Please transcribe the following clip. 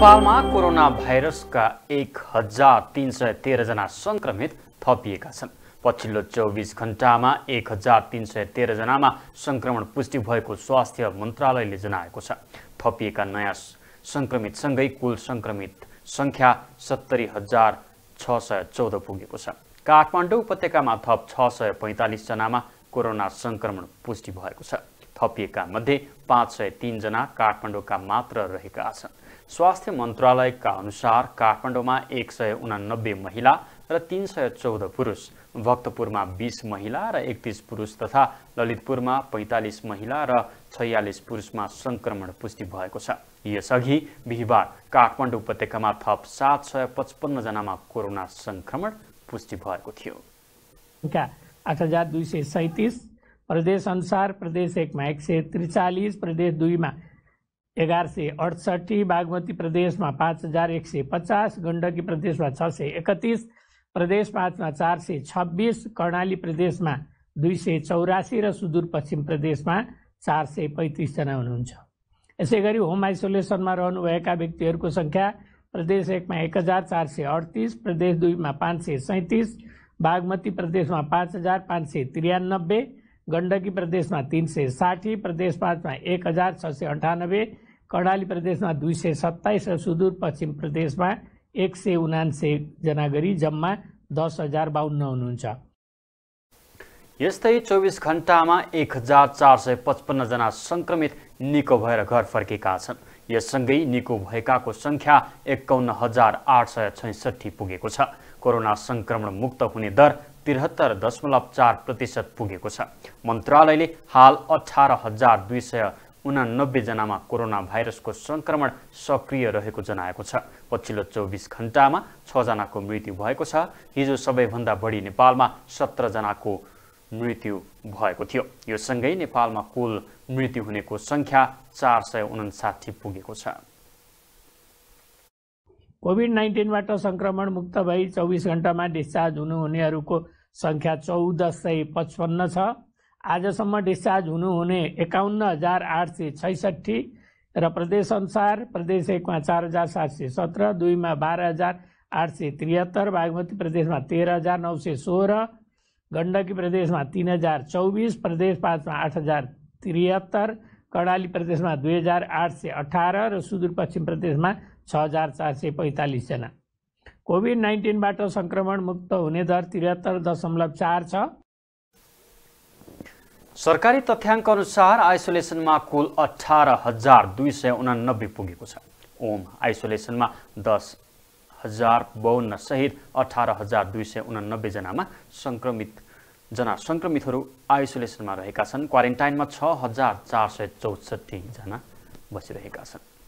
नेपालमा कोरोना भाइरसका एक हजार तिन सय तेह्रजना सङ्क्रमित थपिएका छन् पछिल्लो चौबिस घन्टामा एक हजार तिन सय तेह्रजनामा सङ्क्रमण पुष्टि भएको स्वास्थ्य मन्त्रालयले जनाएको छ थपिएका नयाँ सङ्क्रमितसँगै कुल सङ्क्रमित सङ्ख्या सत्तरी हजार छ सय चौध पुगेको छ काठमाडौँ उपत्यकामा थप छ सय पैँतालिसजनामा कोरोना सङ्क्रमण पुष्टि भएको छ थपिएका मध्ये पाँच सय तिनजना काठमाडौँका मात्र रहेका छन् स्वास्थ्य मन्त्रालयका अनुसार काठमाडौँमा एक सय उनानब्बे महिला र तिन सय चौध पुरुष भक्तपुरमा बिस महिला र एकतिस पुरुष तथा ललितपुरमा पैँतालिस महिला र छयालिस पुरुषमा सङ्क्रमण पुष्टि भएको छ यसअघि बिहिबार काठमाडौँ उपत्यकामा थप सात सय पचपन्नजनामा कोरोना सङ्क्रमण पुष्टि भएको थियो आठ हजार दुई सय सैतिस प्रदेश अनुसार प्रदेश एकमा एक सय त्रिचालिस प्रदेश दुईमा एघार सय अडसठी बागमती प्रदेशमा पाँच हजार एक सय पचास गण्डकी प्रदेशमा छ सय एकतिस प्रदेश पाँचमा चार सय छब्बिस कर्णाली प्रदेशमा दुई सय चौरासी र सुदूरपश्चिम प्रदेशमा चार सय पैँतिसजना हुनुहुन्छ यसै गरी होम आइसोलेसनमा रहनुभएका व्यक्तिहरूको सङ्ख्या प्रदेश एकमा एक हजार चार सय अडतिस प्रदेश दुईमा पाँच सय सैँतिस बागमती प्रदेशमा पाँच हजार पाँच सय त्रियानब्बे गण्डकी प्रदेशमा तिन सय साठी प्रदेश पाँचमा एक हजार छ सय अन्ठानब्बे कर्णाली प्रदेशमा दुई सय सत्ताइस र सुदूर पश्चिम प्रदेशमा एक सय उनान्सेजना गरी जम्मा दस हजार बाहन्न हुनुहुन्छ यस्तै चौबिस घन्टामा एक हजार चार सय पचपन्नजना सङ्क्रमित निको भएर घर फर्केका छन् यससँगै निको भएकाको सङ्ख्या एकाउन्न हजार आठ सय छैसठी पुगेको छ कोरोना सङ्क्रमण मुक्त हुने दर त्रिहत्तर दशमलव चार प्रतिशत पुगेको छ मन्त्रालयले हाल अठार हजार दुई सय उनानब्बेजनामा कोरोना भाइरसको सङ्क्रमण सक्रिय रहेको जनाएको छ पछिल्लो चौबिस घन्टामा छजनाको मृत्यु भएको छ हिजो सबैभन्दा बढी नेपालमा सत्रजनाको मृत्यु भएको थियो यो सँगै नेपालमा कुल मृत्यु हुनेको सङ्ख्या चार सय उनासाठी पुगेको छ कोभिड नाइन्टिनबाट सङ्क्रमण मुक्त भई चौबिस घन्टामा डिस्चार्ज हुनुहुनेहरूको सङ्ख्या चौध सय पचपन्न छ आजसम्म डिस्चार्ज हुनुहुने एकाउन्न हजार आठ सय छैसठी र प्रदेशअनुसार प्रदेश एकमा चार हजार सात सय सत्र दुईमा बाह्र हजार आठ सय त्रिहत्तर बागमती प्रदेशमा तेह्र हजार नौ सय सोह्र गण्डकी प्रदेशमा तिन हजार चौबिस प्रदेश पाँचमा आठ हजार त्रिहत्तर कर्णाली प्रदेशमा दुई हजार आठ सय अठार र सुदूरपश्चिम प्रदेशमा छ हजार चार सय पैँतालिसजना कोभिड नाइन्टिनबाट सङ्क्रमण मुक्त हुने दर त्रिहत्तर दशमलव चार छ सरकारी तथ्याङ्क अनुसार आइसोलेसनमा कुल अठार हजार दुई सय उनानब्बे पुगेको छ ओम आइसोलेसनमा दस हजार बाहन्न सहित अठार हजार दुई सय उनानब्बेजनामा संक्रमित जना सङ्क्रमितहरू आइसोलेसनमा रहेका छन् क्वारेन्टाइनमा छ हजार चार सय चौसठीजना बसिरहेका छन्